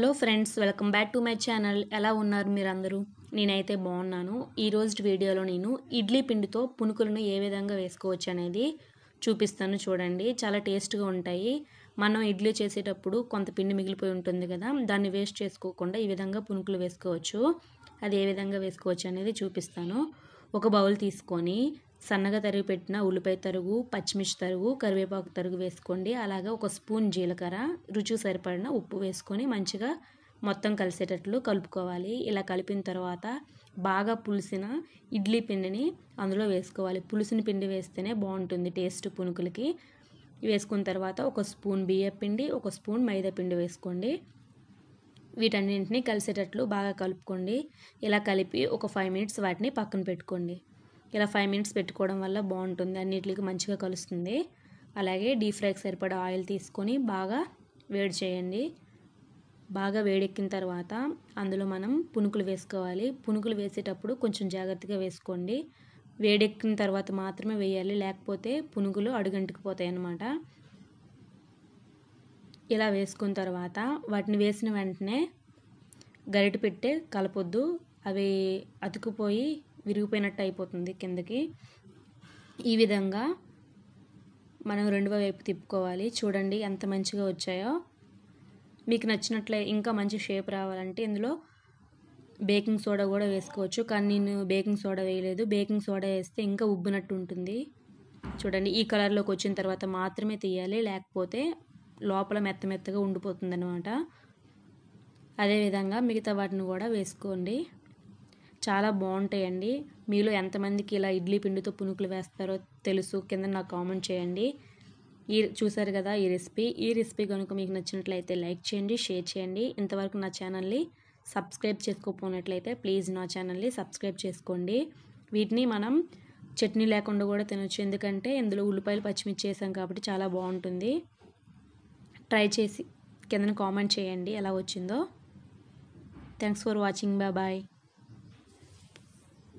hello friends welcome back to my channel ఎలా ఉన్నారు మీరందరూ నేనైతే బాగున్నాను ఈరోజు వీడియోలో నేను ఇడ్లీ పిండితో పునుకులను ఏ విధంగా వేసుకోవచ్చు అనేది చూపిస్తాను చూడండి చాలా టేస్ట్గా ఉంటాయి మనం ఇడ్లీ చేసేటప్పుడు కొంత పిండి మిగిలిపోయి ఉంటుంది కదా దాన్ని వేస్ట్ చేసుకోకుండా ఈ విధంగా పునుకులు వేసుకోవచ్చు అది ఏ విధంగా వేసుకోవచ్చు అనేది చూపిస్తాను ఒక బౌల్ తీసుకొని సన్నగా తరిగి పెట్టిన ఉల్లిపాయ తరుగు పచ్చిమిర్చి తరుగు కరివేపాకు తరుగు వేసుకోండి అలాగే ఒక స్పూన్ జీలకర్ర రుచి సరిపడిన ఉప్పు వేసుకొని మంచిగా మొత్తం కలిసేటట్లు కలుపుకోవాలి ఇలా కలిపిన తర్వాత బాగా పులిసిన ఇడ్లీ పిండిని అందులో వేసుకోవాలి పులిసిన పిండి వేస్తేనే బాగుంటుంది టేస్ట్ పునుకులకి వేసుకున్న తర్వాత ఒక స్పూన్ బియ్య పిండి ఒక స్పూన్ మైదా పిండి వేసుకోండి వీటన్నింటినీ కలిసేటట్లు బాగా కలుపుకోండి ఇలా కలిపి ఒక ఫైవ్ మినిట్స్ వాటిని పక్కన పెట్టుకోండి ఇలా ఫైవ్ మినిట్స్ పెట్టుకోవడం వల్ల బాగుంటుంది అన్నిటికి మంచిగా కలుస్తుంది అలాగే డీప్ ఫ్రైకి సరిపడా ఆయిల్ తీసుకొని బాగా వేడి చేయండి బాగా వేడెక్కిన తర్వాత అందులో మనం పునుకులు వేసుకోవాలి పునుకులు వేసేటప్పుడు కొంచెం జాగ్రత్తగా వేసుకోండి వేడెక్కిన తర్వాత మాత్రమే వేయాలి లేకపోతే పునుగులు అడుగంటుకు పోతాయి అన్నమాట ఇలా వేసుకున్న తర్వాత వాటిని వేసిన వెంటనే గరిటె పెట్టే కలపొద్దు అవి అతుకుపోయి విరిగిపోయినట్టు అయిపోతుంది కిందకి ఈ విధంగా మనం రెండవ వైపు తిప్పుకోవాలి చూడండి ఎంత మంచిగా వచ్చాయో మీకు నచ్చినట్లే ఇంకా మంచి షేప్ రావాలంటే ఇందులో బేకింగ్ సోడా కూడా వేసుకోవచ్చు కానీ నేను బేకింగ్ సోడా వేయలేదు బేకింగ్ సోడా వేస్తే ఇంకా ఉబ్బినట్టు ఉంటుంది చూడండి ఈ కలర్లోకి వచ్చిన తర్వాత మాత్రమే తీయాలి లేకపోతే లోపల మెత్త మెత్తగా ఉండిపోతుంది అనమాట అదేవిధంగా మిగతా వాటిని కూడా వేసుకోండి చాలా బాగుంటాయండి మీలో ఎంతమందికి ఇలా ఇడ్లీ పిండితో పునుకులు వేస్తారో తెలుసు కింద నాకు కామెంట్ చేయండి ఈ చూసారు కదా ఈ రెసిపీ ఈ రెసిపీ కనుక మీకు నచ్చినట్లయితే లైక్ చేయండి షేర్ చేయండి ఇంతవరకు నా ఛానల్ని సబ్స్క్రైబ్ చేసుకోకపోయినట్లయితే ప్లీజ్ నా ఛానల్ని సబ్స్క్రైబ్ చేసుకోండి వీటిని మనం చట్నీ లేకుండా కూడా తినొచ్చు ఎందుకంటే ఇందులో ఉల్లిపాయలు పచ్చిమిర్చి వేసాం కాబట్టి చాలా బాగుంటుంది ట్రై చేసి కిందని కామెంట్ చేయండి ఎలా వచ్చిందో థ్యాంక్స్ ఫర్ వాచింగ్ బాయ్